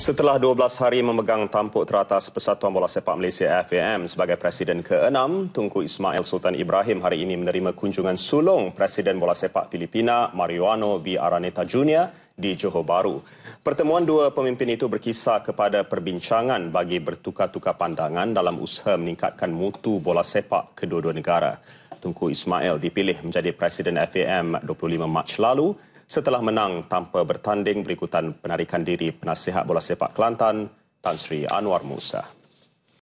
Setelah 12 hari memegang tampuk teratas Persatuan Bola Sepak Malaysia FAM sebagai presiden ke-6, Tunku Ismail Sultan Ibrahim hari ini menerima kunjungan sulung Presiden Bola Sepak Filipina Mariano V. Araneta Jr. di Johor Bahru. Pertemuan dua pemimpin itu berkisar kepada perbincangan bagi bertukar-tukar pandangan dalam usaha meningkatkan mutu bola sepak kedua-dua negara. Tunku Ismail dipilih menjadi presiden FAM 25 Mac lalu setelah menang tanpa bertanding berikutan penarikan diri penasihat bola sepak Kelantan Tan Sri Anwar Musa.